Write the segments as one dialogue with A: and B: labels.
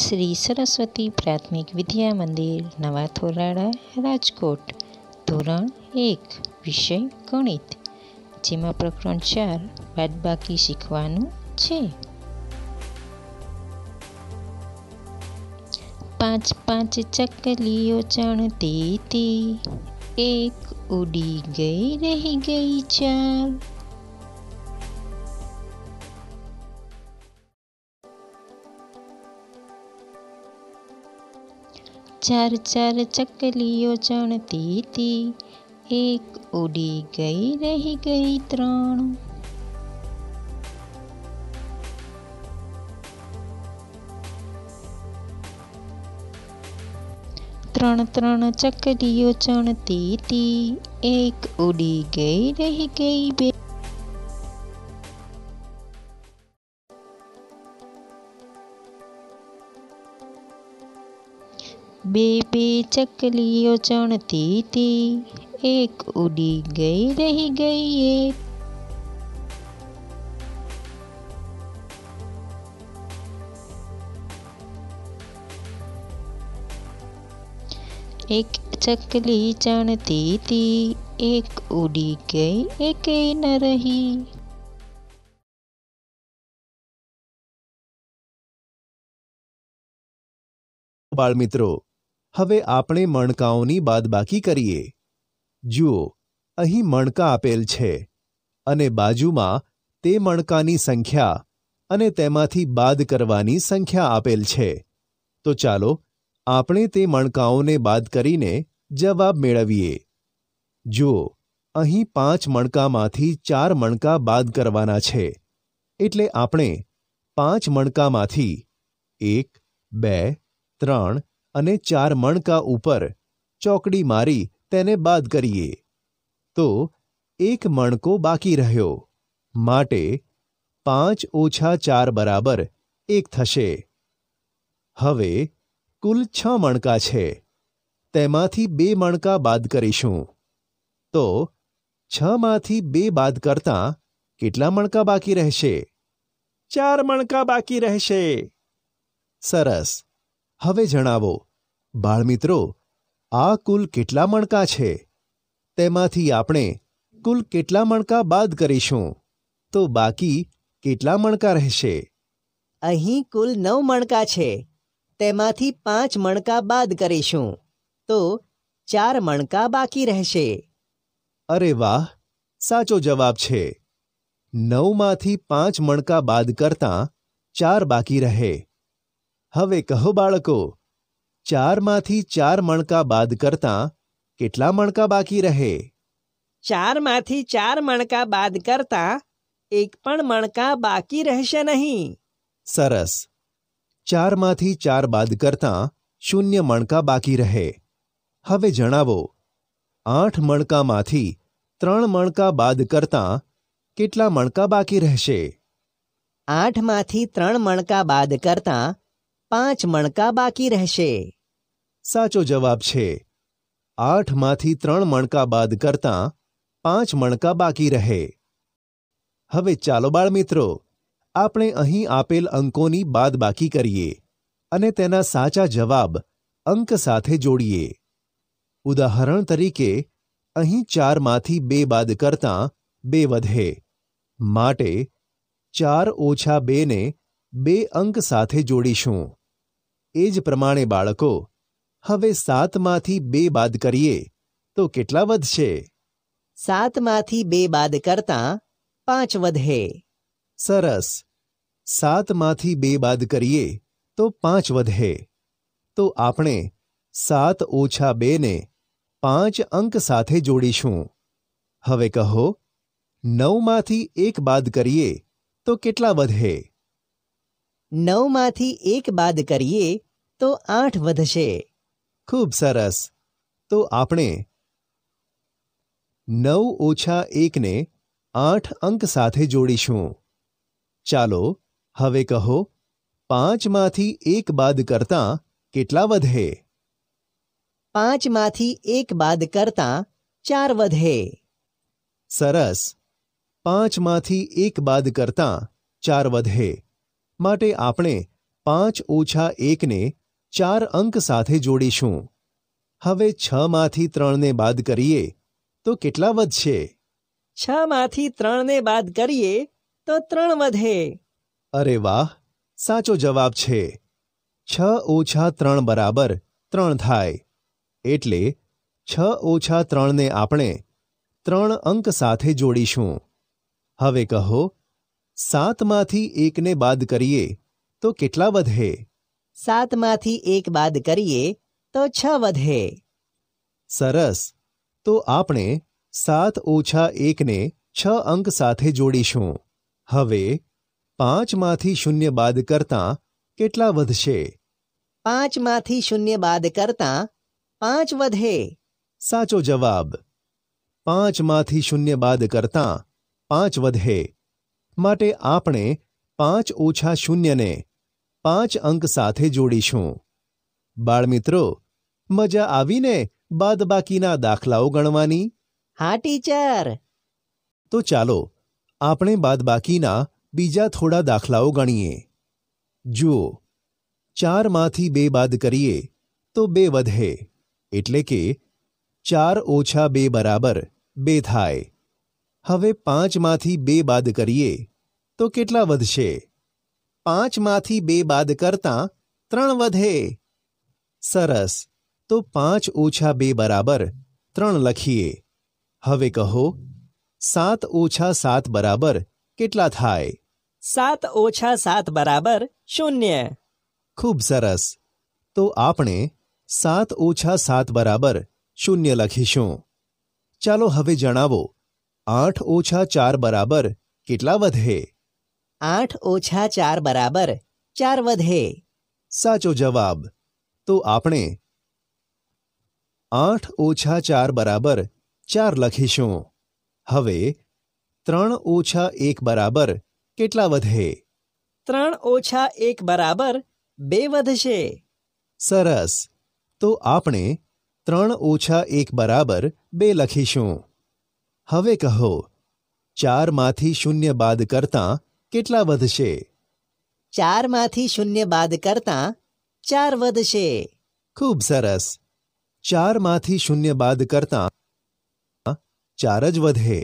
A: શ્રી સરસ્વતી પ્રાથમિક વિદ્યા મંદિર નવા થોરાળા રાજકોટ ધોરણ એક વિષય ગણિત જેમાં પ્રકરણ ચાર બાદબાકી શીખવાનું છે પાંચ પાંચ ચકલીઓ ચણતી હતી એક ઉડી ગઈ રહી ગઈ ચાર ચાર ચાર ચકલીઓ ચણતી હતી એક ઉડી ગઈ રહી ગઈ ત્રણ ત્રણ ત્રણ ચકલીઓ ચણતી હતી એક ઉડી ગઈ રહી ગઈ બે बेबी चकलियो चढ़ती थी एक उड़ी गई रह गई एक एक चकली चढ़ती थी एक उड़ी गई एक न रही બાળ મિત્રો હવે
B: આપણે મણકાઓની બાદબાકી કરીએ જુઓ અહીં મણકા આપેલ છે અને બાજુમાં તે મણકાની સંખ્યા અને તેમાંથી બાદ કરવાની સંખ્યા આપેલ છે તો ચાલો આપણે તે મણકાઓને બાદ કરીને જવાબ મેળવીએ જુઓ અહીં પાંચ મણકામાંથી ચાર મણકા બાદ કરવાના છે એટલે આપણે પાંચ મણકામાંથી એક બે ત્રણ અને ચાર મણકા ઉપર ચોકડી મારી તેને બાદ કરીએ તો એક મણકો બાકી રહ્યો માટે પાંચ ઓછા ચાર બરાબર એક થશે હવે કુલ છ મણકા છે તેમાંથી બે મણકા બાદ કરીશું તો છમાંથી બે બાદ કરતાં કેટલા મણકા બાકી રહેશે ચાર મણકા બાકી રહેશે સરસ હવે જણાવો બાળમિત્રો આ કુલ કેટલા મણકા છે તેમાંથી આપણે કુલ કેટલા મણકા બાદ કરીશું તો બાકી કેટલા મણકા રહેશે અહી કુલ 9 મણકા છે તેમાંથી 5 મણકા બાદ કરીશું તો 4 મણકા બાકી રહેશે અરે વાહ સાચો જવાબ છે 9 માંથી 5 મણકા બાદ કરતાં 4 બાકી રહે हवे कहो बालको 4 माथी 4 मणका બાદ કરતા કેટલા મણકા બાકી રહે 4 માથી 4 મણકા બાદ કરતા 1 પણ મણકા બાકી રહેશે નહીં સરસ 4 માથી 4 બાદ કરતા 0 મણકા બાકી રહે હવે જણાવો 8 મણકા માથી 3 મણકા બાદ કરતા કેટલા મણકા બાકી રહેશે 8 માથી 3 મણકા બાદ કરતા પાંચ મણકા બાકી રહેશે સાચો જવાબ છે આઠમાંથી ત્રણ મણકા બાદ કરતાં પાંચ મણકા બાકી રહે હવે ચાલો બાળ મિત્રો આપણે અહીં આપેલ અંકોની બાદબાકી કરીએ અને તેના સાચા જવાબ અંક સાથે જોડીએ ઉદાહરણ તરીકે અહીં ચારમાંથી બે બાદ કરતાં બે વધે માટે ચાર ઓછા બેને બે અંક સાથે જોડીશું એ જ પ્રમાણે બાળકો હવે સાતમાંથી બે બાદ કરીએ તો કેટલા વધશે સાતમાંથી બે બાદ કરતા પાંચ વધે સરસ સાતમાંથી બે બાદ કરીએ તો પાંચ વધે તો આપણે સાત ઓછા બેને પાંચ અંક સાથે જોડીશું હવે કહો નવમાંથી એક બાદ કરીએ તો કેટલા વધે 9 माथी 1 બાદ करिए तो 8 વધશે খুব સરસ તો आपने 9 - 1 ને 8 अंक સાથે જોડી ຊું ચાલો હવે કહો 5 માંથી 1 બાદ કરતાં કેટલા વધે 5 માંથી 1 બાદ કરતાં 4 વધે સરસ 5 માંથી 1 બાદ કરતાં 4 વધે માટે આપણે પાંચ ઓછા એકને ચાર અંક સાથે જોડીશું હવે છમાંથી ત્રણને બાદ કરીએ તો કેટલા વધશે છમાંથી ત્રણને બાદ કરીએ તો ત્રણ વધે અરે વાહ સાચો જવાબ છે છ ઓછા ત્રણ બરાબર ત્રણ થાય એટલે છ ઓછા ત્રણને આપણે ત્રણ અંક સાથે જોડીશું હવે કહો સાતમાંથી એકને બાદ કરીએ તો કેટલા વધે સાતમાંથી એક બાદ કરીએ તો છ વધે સરસ તો આપણે સાત ઓછા એકને છ અંક સાથે જોડીશું હવે પાંચમાંથી શૂન્ય બાદ કરતાં કેટલા વધશે પાંચમાંથી શૂન્ય બાદ કરતાં પાંચ વધે સાચો જવાબ પાંચમાંથી શૂન્ય બાદ કરતાં પાંચ વધે માટે આપણે પાંચ ઓછા શૂન્યને પાંચ અંક સાથે જોડીશું બાળમિત્રો મજા આવીને બાદબાકીના દાખલાઓ ગણવાની હા ટીચર તો ચાલો આપણે બાદબાકીના બીજા થોડા દાખલાઓ ગણીએ જુઓ ચારમાંથી બે બાદ કરીએ તો બે વધે એટલે કે ચાર ઓછા બે બરાબર બે થાય हवे 5 माथी 2 બાદ करिए तो केतला वडशे 5 माथी 2 બાદ કરતા 3 वडहे सरस तो 5 - 2 = 3 લખिए હવે કહો 7 - 7 = કેટલા થાય 7 - 7 = 0 ખૂબ સરસ તો આપને 7 - 7 = 0 લખિશું ચાલો હવે જણાવો आठ ओछा चार बराबर केटला आठ ओछा चार बराबर चार वधे साचो जवाब तो आप आठ ओछा चार बराबर चार लखीशू हवे त्रण ओछा एक बराबर के वधे एक बराबर बे सरस तो आपने त्रण ओछा एक बराबर बे लखीशू હવે કહો 4 માંથી 0 બાદ કરતાં કેટલા વધશે 4 માંથી 0 બાદ કરતાં 4 વધશે ખૂબ સરસ 4 માંથી 0 બાદ કરતાં 4 જ વધે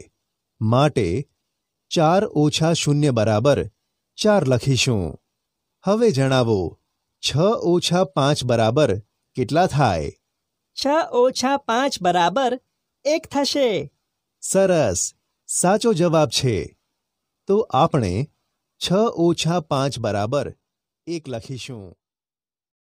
B: માટે 4 - 0 = 4 લખીશું હવે જણાવો 6 - 5 બરાબર કેટલા થાય 6 - 5 = 1 થશે સરસ સાચો જવાબ છે તો આપણે છ ઓછા પાંચ બરાબર એક લખીશું